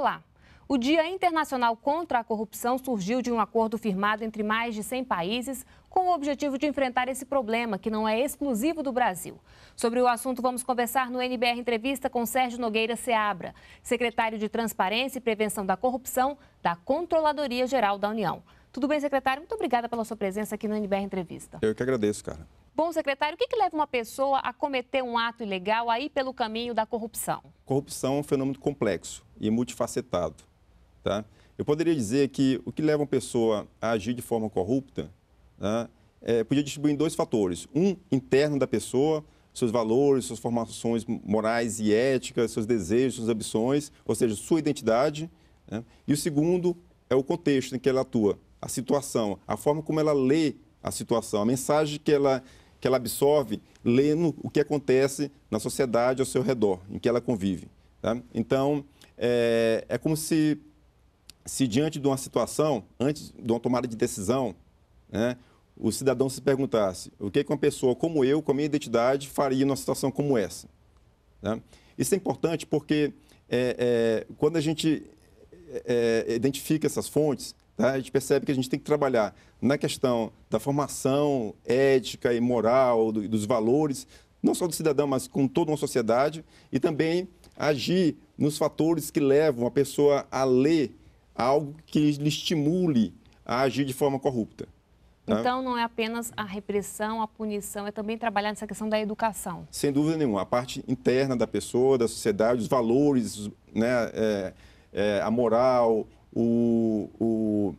Olá. O Dia Internacional contra a Corrupção surgiu de um acordo firmado entre mais de 100 países com o objetivo de enfrentar esse problema, que não é exclusivo do Brasil. Sobre o assunto, vamos conversar no NBR Entrevista com Sérgio Nogueira Seabra, secretário de Transparência e Prevenção da Corrupção da Controladoria Geral da União. Tudo bem, secretário? Muito obrigada pela sua presença aqui no NBR Entrevista. Eu que agradeço, cara. Bom, secretário, o que, que leva uma pessoa a cometer um ato ilegal aí pelo caminho da corrupção? Corrupção é um fenômeno complexo e multifacetado. Tá? Eu poderia dizer que o que leva uma pessoa a agir de forma corrupta né, é, podia distribuir em dois fatores. Um, interno da pessoa, seus valores, suas formações morais e éticas, seus desejos, suas ambições, ou seja, sua identidade. Né? E o segundo é o contexto em que ela atua, a situação, a forma como ela lê a situação, a mensagem que ela que ela absorve lendo o que acontece na sociedade ao seu redor, em que ela convive. Tá? Então, é, é como se, se diante de uma situação, antes de uma tomada de decisão, né, o cidadão se perguntasse o que uma pessoa como eu, com a minha identidade, faria numa situação como essa. Né? Isso é importante porque é, é, quando a gente é, é identifica essas fontes, Tá? A gente percebe que a gente tem que trabalhar na questão da formação ética e moral, do, dos valores, não só do cidadão, mas com toda uma sociedade, e também agir nos fatores que levam a pessoa a ler algo que lhe estimule a agir de forma corrupta. Tá? Então, não é apenas a repressão, a punição, é também trabalhar nessa questão da educação. Sem dúvida nenhuma, a parte interna da pessoa, da sociedade, os valores, né, é, é, a moral, o, o,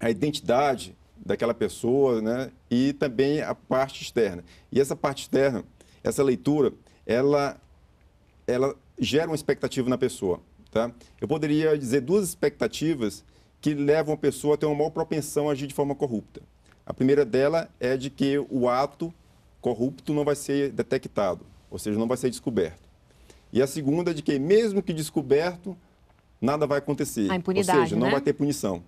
a identidade daquela pessoa né? e também a parte externa. E essa parte externa, essa leitura, ela, ela gera uma expectativa na pessoa. Tá? Eu poderia dizer duas expectativas que levam a pessoa a ter uma maior propensão a agir de forma corrupta. A primeira dela é de que o ato corrupto não vai ser detectado, ou seja, não vai ser descoberto. E a segunda é de que, mesmo que descoberto, nada vai acontecer. A impunidade, Ou seja, não né? vai ter punição.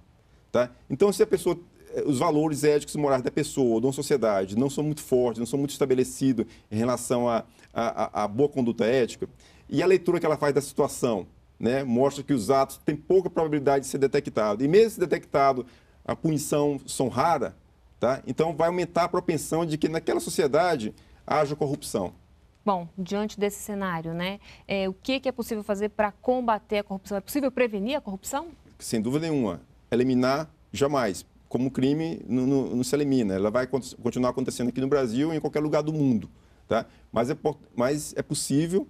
Tá? Então, se a pessoa eh, os valores éticos e morais da pessoa, de uma sociedade, não são muito fortes, não são muito estabelecidos em relação à boa conduta ética, e a leitura que ela faz da situação né, mostra que os atos têm pouca probabilidade de ser detectado. E mesmo se detectado, a punição são rara, tá? então vai aumentar a propensão de que naquela sociedade haja corrupção. Bom, diante desse cenário, né, é, o que, que é possível fazer para combater a corrupção? É possível prevenir a corrupção? Sem dúvida nenhuma. Eliminar, jamais. Como crime, não, não, não se elimina. Ela vai continuar acontecendo aqui no Brasil e em qualquer lugar do mundo. Tá? Mas, é, mas é possível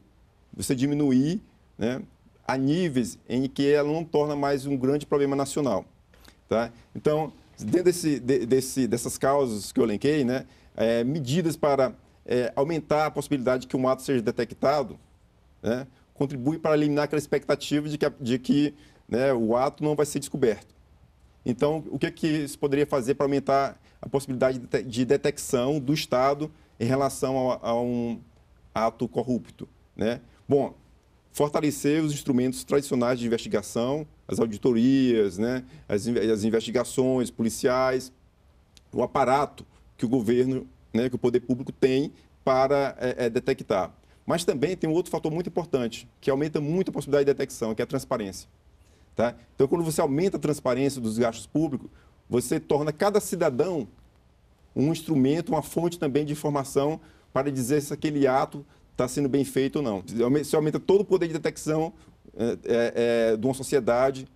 você diminuir né, a níveis em que ela não torna mais um grande problema nacional. Tá? Então, dentro desse, de, desse, dessas causas que eu elenquei, né, é, medidas para é, aumentar a possibilidade de que um ato seja detectado, né, contribui para eliminar aquela expectativa de que, de que né, o ato não vai ser descoberto. Então, o que, é que se poderia fazer para aumentar a possibilidade de detecção do Estado em relação a, a um ato corrupto? Né? Bom, fortalecer os instrumentos tradicionais de investigação, as auditorias, né, as, as investigações policiais, o aparato que o governo né, que o poder público tem para é, é, detectar. Mas também tem um outro fator muito importante, que aumenta muito a possibilidade de detecção, que é a transparência. Tá? Então, quando você aumenta a transparência dos gastos públicos, você torna cada cidadão um instrumento, uma fonte também de informação para dizer se aquele ato está sendo bem feito ou não. Você aumenta todo o poder de detecção é, é, é de uma sociedade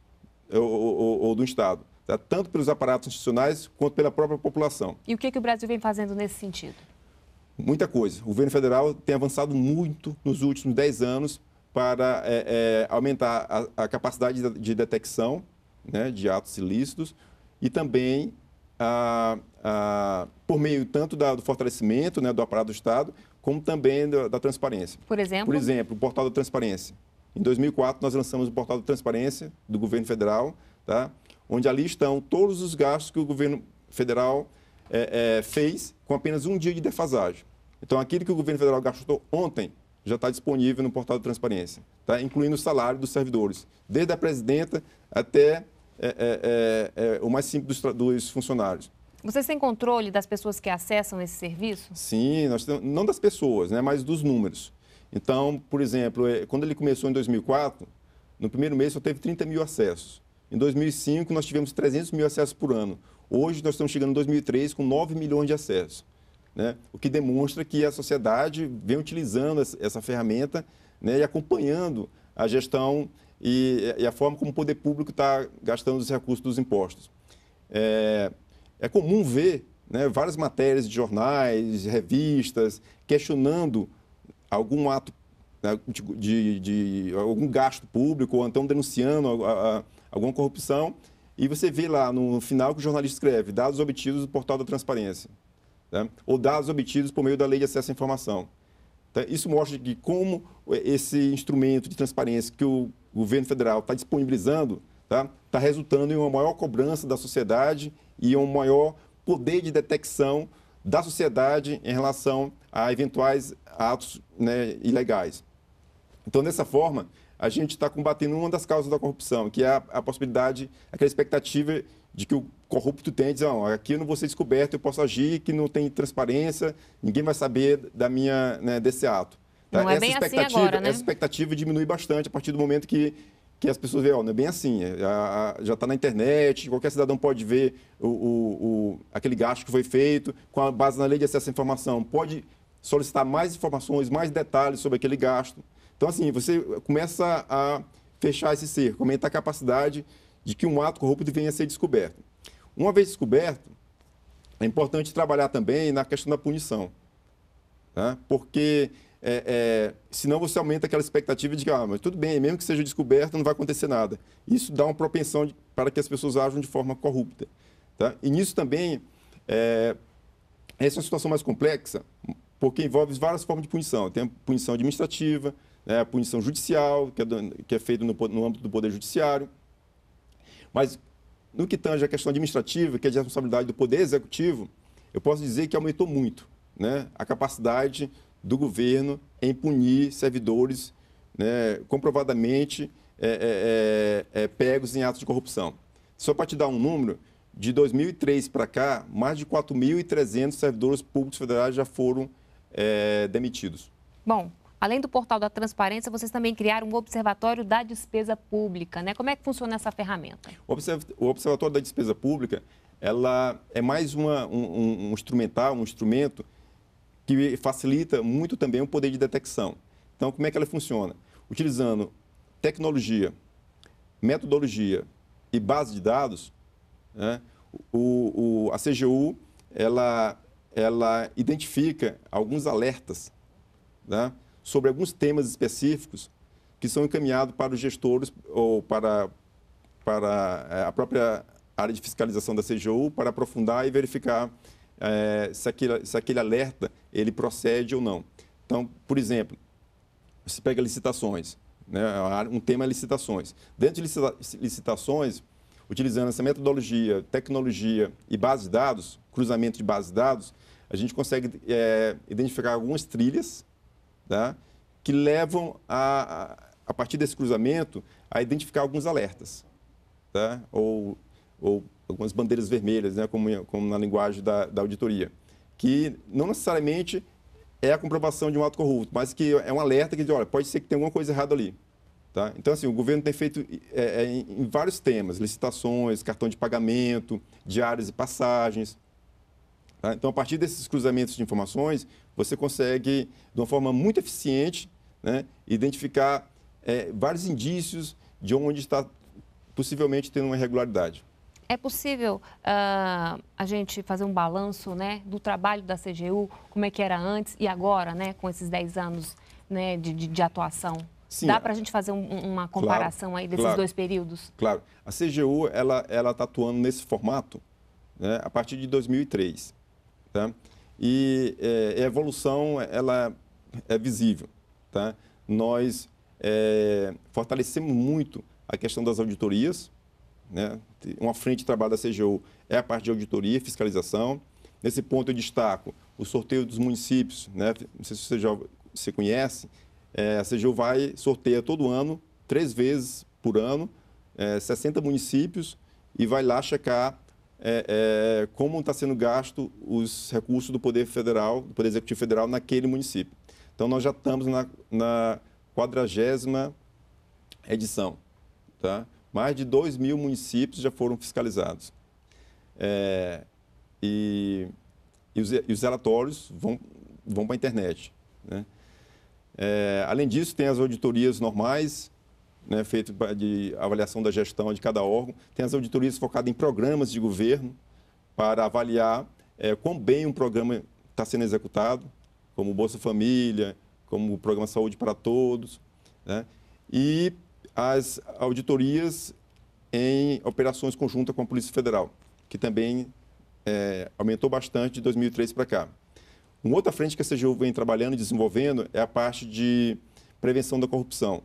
ou, ou, ou, do Estado. Tá? tanto pelos aparatos institucionais quanto pela própria população. E o que, é que o Brasil vem fazendo nesse sentido? Muita coisa. O governo federal tem avançado muito nos últimos 10 anos para é, é, aumentar a, a, capacidade de detecção né, de atos ilícitos e também, a, a, por meio tanto da, do fortalecimento né, do aparato do Estado, como também da, da transparência. Por exemplo? Por exemplo, o portal da transparência. Em 2004, nós lançamos o portal da transparência do governo federal, tá? onde ali estão todos os gastos que o governo federal é, é, fez com apenas um dia de defasagem. Então, aquilo que o governo federal gastou ontem já está disponível no portal de transparência, tá? incluindo o salário dos servidores, desde a presidenta até é, é, é, é o mais simples dos, dos funcionários. Vocês têm controle das pessoas que acessam esse serviço? Sim, nós temos, não das pessoas, né, mas dos números. Então, por exemplo, quando ele começou em 2004, no primeiro mês só teve 30 mil acessos. Em 2005, nós tivemos 300 mil acessos por ano. Hoje, nós estamos chegando em 2003 com 9 milhões de acessos. Né? O que demonstra que a sociedade vem utilizando essa ferramenta né? e acompanhando a gestão e, e, a forma como o poder público está gastando os recursos dos impostos. É, é comum ver né, várias matérias de jornais, revistas, questionando algum ato né, de, de, de algum gasto público, ou então denunciando a, a alguma corrupção. E você vê lá no final que o jornalista escreve dados obtidos do portal da transparência, né? ou dados obtidos por meio da lei de acesso à informação. Então, isso mostra que como esse instrumento de transparência que o governo federal está disponibilizando está tá resultando em uma maior cobrança da sociedade e um maior poder de detecção da sociedade em relação a eventuais atos né, ilegais. Então, dessa forma, a gente está combatendo uma das causas da corrupção, que é a, a possibilidade, aquela expectativa de que o corrupto tem, diz, aqui eu não vou ser descoberto, eu posso agir, que não tem transparência, ninguém vai saber da minha, né, desse ato. Tá? Não é essa é bem assim expectativa, assim agora, né? Essa expectativa diminui bastante a partir do momento que, que as pessoas veem, não é bem assim, é, já está na internet, qualquer cidadão pode ver o, o, o, aquele gasto que foi feito, com base na lei de acesso à informação, pode solicitar mais informações, mais detalhes sobre aquele gasto. Então, assim, você começa a fechar esse cerco, aumenta a capacidade de que um ato corrupto venha a ser descoberto. Uma vez descoberto, é importante trabalhar também na questão da punição, né? porque é, é, senão você aumenta aquela expectativa de que, ah, mas tudo bem, mesmo que seja descoberto, não vai acontecer nada. Isso dá uma propensão de, para que as pessoas ajam de forma corrupta. Tá? E nisso também, é, essa é uma situação mais complexa, porque envolve várias formas de punição. Tem a punição administrativa, né, a punição judicial, que é, que é feita no, no âmbito do Poder Judiciário. Mas, no que tange à questão administrativa, que é de responsabilidade do Poder Executivo, eu posso dizer que aumentou muito né, a capacidade do governo em punir servidores né, comprovadamente é, é, é, é pegos em atos de corrupção. Só para te dar um número, de 2003 para cá, mais de 4.300 servidores públicos federais já foram é, demitidos. Bom, Além do portal da transparência, vocês também criaram um observatório da despesa pública, né? Como é que funciona essa ferramenta? O observatório da despesa pública, ela é mais uma, um, um instrumental, um instrumento que facilita muito também o poder de detecção. Então, como é que ela funciona? Utilizando tecnologia, metodologia e base de dados, né? o, o, a CGU ela, ela identifica alguns alertas, né? sobre alguns temas específicos que são encaminhados para os gestores ou para, para eh, a própria área de fiscalização da CGU para aprofundar e verificar é, se, aquele, se aquele alerta ele procede ou não. Então, por exemplo, se pega licitações, né? um tema é licitações. Dentro de licitações, utilizando essa metodologia, tecnologia e base de dados, cruzamento de base de dados, a gente consegue é, identificar algumas trilhas tá? que levam, a, a partir desse cruzamento, a identificar alguns alertas, tá? ou, ou algumas bandeiras vermelhas, né? como, como na linguagem da, da auditoria, que não necessariamente é a comprovação de um ato corrupto, mas que é um alerta que diz, olha, pode ser que tenha alguma coisa errada ali. Tá? Então, assim, o governo tem feito é, é, em vários temas, licitações, cartão de pagamento, diárias e passagens. Tá? Então, a partir desses cruzamentos de informações, você consegue, de uma forma muito eficiente, né, identificar é, vários indícios de onde está possivelmente tendo uma irregularidade. É possível uh, a gente fazer um balanço né, do trabalho da CGU, como é que era antes e agora, né, com esses 10 anos né, de, de, atuação? Sim, Dá para a gente fazer um, uma comparação claro, aí desses claro, dois períodos? Claro. A CGU ela está atuando nesse formato né, a partir de 2003. Tá? e é, a evolução ela é visível. Tá? Nós é, fortalecemos muito a questão das auditorias. Né? Uma frente de trabalho da CGU é a parte de auditoria e fiscalização. Nesse ponto eu destaco o sorteio dos municípios. Né? Não sei se você já se conhece, é, a CGU vai, sorteia todo ano, três vezes por ano, é, 60 municípios, e vai lá checar é, é, como está sendo gasto os recursos do Poder Federal, do Poder Executivo Federal naquele município. Então, nós já estamos na, na 40 edição. Tá? Mais de 2 mil municípios já foram fiscalizados. É, e, e, os, e, os, relatórios vão, vão para a internet. Né? É, além disso, tem as auditorias normais, né, feito de avaliação da gestão de cada órgão. Tem as auditorias focadas em programas de governo para avaliar é, quão bem um programa está sendo executado, como o Bolsa Família, como o Programa Saúde para Todos. Né? E as auditorias em operações conjuntas com a Polícia Federal, que também é, aumentou bastante de 2003 para cá. Uma outra frente que a CGU vem trabalhando e desenvolvendo é a parte de prevenção da corrupção.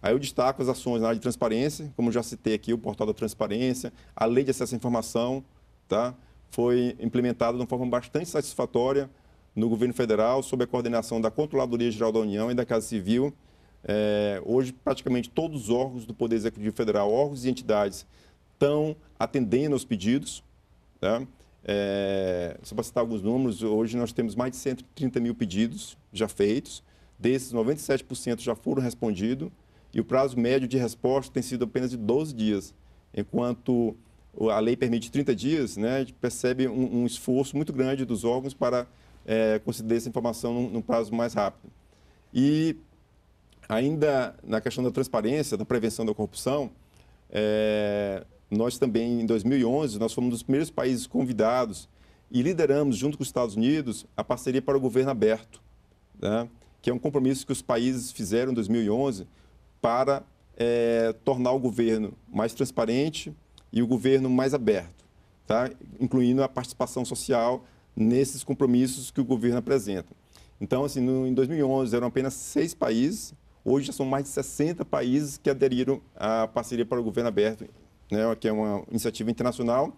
Aí eu destaco as ações na área de transparência, como já citei aqui, o portal da transparência, a lei de acesso à informação, tá? foi implementada de uma forma bastante satisfatória no governo federal, sob a coordenação da Controladoria Geral da União e da Casa Civil. É, hoje, praticamente todos os órgãos do Poder Executivo Federal, órgãos e entidades, estão atendendo aos pedidos. Tá? É, só para citar alguns números, hoje nós temos mais de 130 mil pedidos já feitos. Desses, 97% já foram respondidos e o prazo médio de resposta tem sido apenas de 12 dias, enquanto a lei permite 30 dias, né, a gente percebe um, um esforço muito grande dos órgãos para é, conceder essa informação num, num prazo mais rápido. E ainda na questão da transparência, da prevenção da corrupção, é, nós também, em 2011, nós fomos um dos primeiros países convidados e lideramos, junto com os Estados Unidos, a parceria para o governo aberto, né, que é um compromisso que os países fizeram em 2011 para é, tornar o governo mais transparente e o governo mais aberto, tá? incluindo a participação social nesses compromissos que o governo apresenta. Então, assim, no, em 2011 eram apenas seis países, hoje já são mais de 60 países que aderiram à parceria para o governo aberto, né, que é uma iniciativa internacional.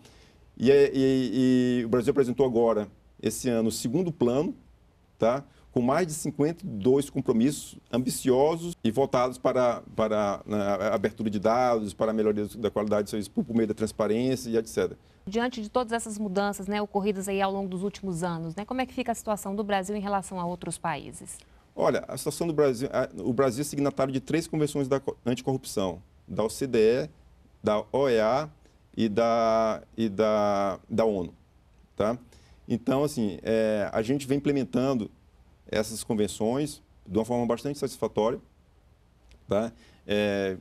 E, é, e, e o Brasil apresentou agora, esse ano, o segundo plano, tá? com mais de 52 compromissos ambiciosos e voltados para, para né, a abertura de dados, para a melhoria da qualidade do serviço por meio da transparência e etc. Diante de todas essas mudanças né, ocorridas aí ao longo dos últimos anos, né, como é que fica a situação do Brasil em relação a outros países? Olha, a situação do Brasil, o Brasil é signatário de três convenções da anticorrupção, da OCDE, da OEA e da, e da, da ONU, tá? Então, assim, é, a gente vem implementando essas convenções de uma forma bastante satisfatória, tá? É,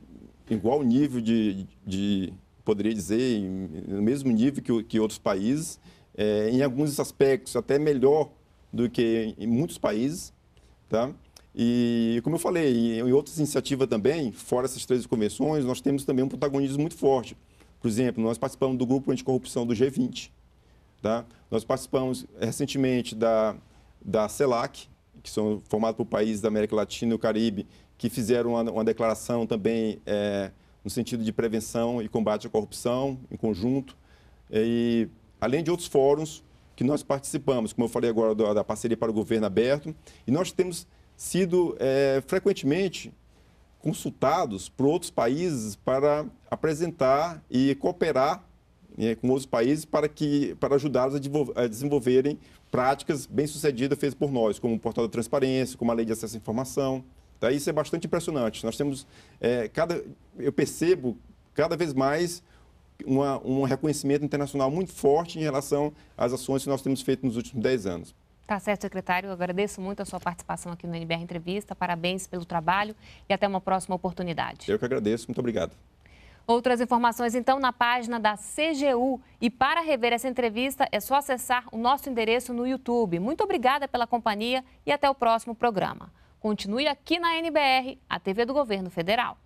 igual nível de, de poderia dizer, no mesmo nível que, que outros países, é, em alguns aspectos até melhor do que em muitos países, tá? E, como eu falei, em outras iniciativas também, fora essas três convenções, nós temos também um protagonismo muito forte. Por exemplo, nós participamos do grupo anticorrupção do G20. Tá? Nós participamos eh, recentemente da, da CELAC, que são formados por países da América Latina e o Caribe, que fizeram uma, uma declaração também é, no sentido de prevenção e combate à corrupção em conjunto, e além de outros fóruns que nós participamos, como eu falei agora da, da parceria para o governo aberto, e nós temos sido é, frequentemente consultados por outros países para apresentar e cooperar é, com outros países para, que, para ajudá-los a, a, desenvolverem práticas bem-sucedidas feitas por nós, como o portal da transparência, como a lei de acesso à informação. Tá? Isso é bastante impressionante. Nós temos, é, cada, eu percebo cada vez mais uma, um reconhecimento internacional muito forte em relação às ações que nós temos feito nos últimos 10 anos. Tá certo, secretário. Eu agradeço muito a sua participação aqui no NBR Entrevista. Parabéns pelo trabalho e até uma próxima oportunidade. Eu que agradeço. Muito obrigado. Outras informações, então, na página da CGU. E para rever essa entrevista, é só acessar o nosso endereço no YouTube. Muito obrigada pela companhia e até o próximo programa. Continue aqui na NBR, a TV do Governo Federal.